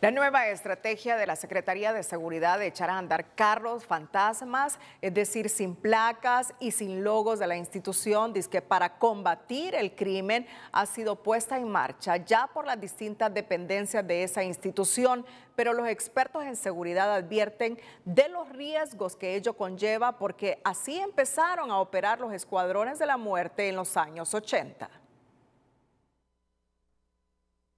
La nueva estrategia de la Secretaría de Seguridad de echar a andar carros fantasmas, es decir, sin placas y sin logos de la institución, dice que para combatir el crimen ha sido puesta en marcha ya por las distintas dependencias de esa institución, pero los expertos en seguridad advierten de los riesgos que ello conlleva porque así empezaron a operar los escuadrones de la muerte en los años 80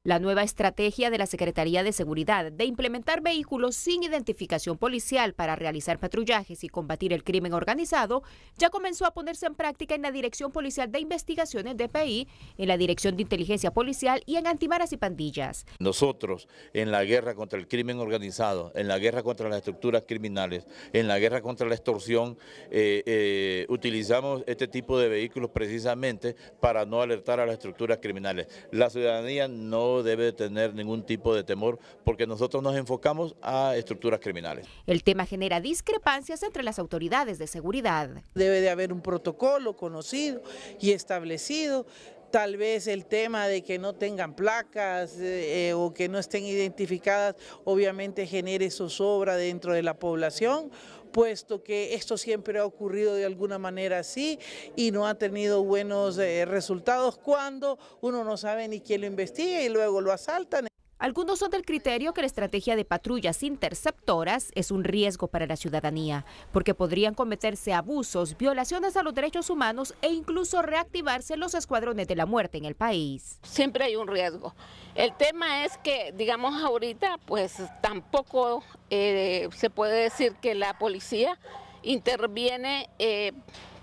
la nueva estrategia de la Secretaría de Seguridad de implementar vehículos sin identificación policial para realizar patrullajes y combatir el crimen organizado ya comenzó a ponerse en práctica en la Dirección Policial de Investigaciones DPI, en la Dirección de Inteligencia Policial y en Antimaras y Pandillas. Nosotros, en la guerra contra el crimen organizado, en la guerra contra las estructuras criminales, en la guerra contra la extorsión, eh, eh, utilizamos este tipo de vehículos precisamente para no alertar a las estructuras criminales. La ciudadanía no debe tener ningún tipo de temor porque nosotros nos enfocamos a estructuras criminales. El tema genera discrepancias entre las autoridades de seguridad. Debe de haber un protocolo conocido y establecido tal vez el tema de que no tengan placas eh, eh, o que no estén identificadas, obviamente genere zozobra dentro de la población, puesto que esto siempre ha ocurrido de alguna manera así y no ha tenido buenos eh, resultados cuando uno no sabe ni quién lo investiga y luego lo asaltan. Algunos son del criterio que la estrategia de patrullas interceptoras es un riesgo para la ciudadanía, porque podrían cometerse abusos, violaciones a los derechos humanos e incluso reactivarse los escuadrones de la muerte en el país. Siempre hay un riesgo. El tema es que, digamos, ahorita pues tampoco eh, se puede decir que la policía interviene eh,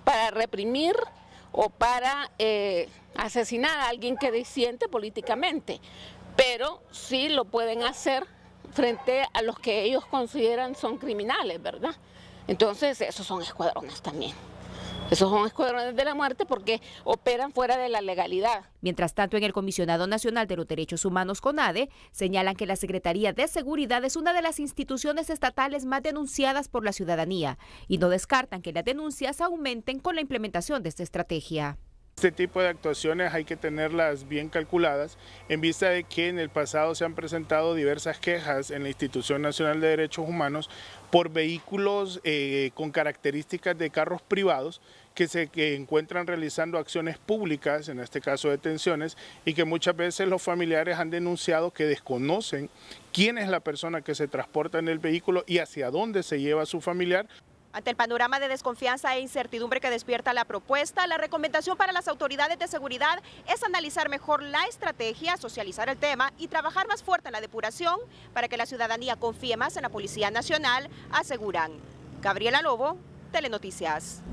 para reprimir o para eh, asesinar a alguien que disiente políticamente pero sí lo pueden hacer frente a los que ellos consideran son criminales, ¿verdad? Entonces, esos son escuadrones también. Esos son escuadrones de la muerte porque operan fuera de la legalidad. Mientras tanto, en el Comisionado Nacional de los Derechos Humanos, CONADE, señalan que la Secretaría de Seguridad es una de las instituciones estatales más denunciadas por la ciudadanía y no descartan que las denuncias aumenten con la implementación de esta estrategia. Este tipo de actuaciones hay que tenerlas bien calculadas en vista de que en el pasado se han presentado diversas quejas en la Institución Nacional de Derechos Humanos por vehículos eh, con características de carros privados que se encuentran realizando acciones públicas, en este caso detenciones, y que muchas veces los familiares han denunciado que desconocen quién es la persona que se transporta en el vehículo y hacia dónde se lleva su familiar. Ante el panorama de desconfianza e incertidumbre que despierta la propuesta, la recomendación para las autoridades de seguridad es analizar mejor la estrategia, socializar el tema y trabajar más fuerte en la depuración para que la ciudadanía confíe más en la Policía Nacional, aseguran. Gabriela Lobo, Telenoticias.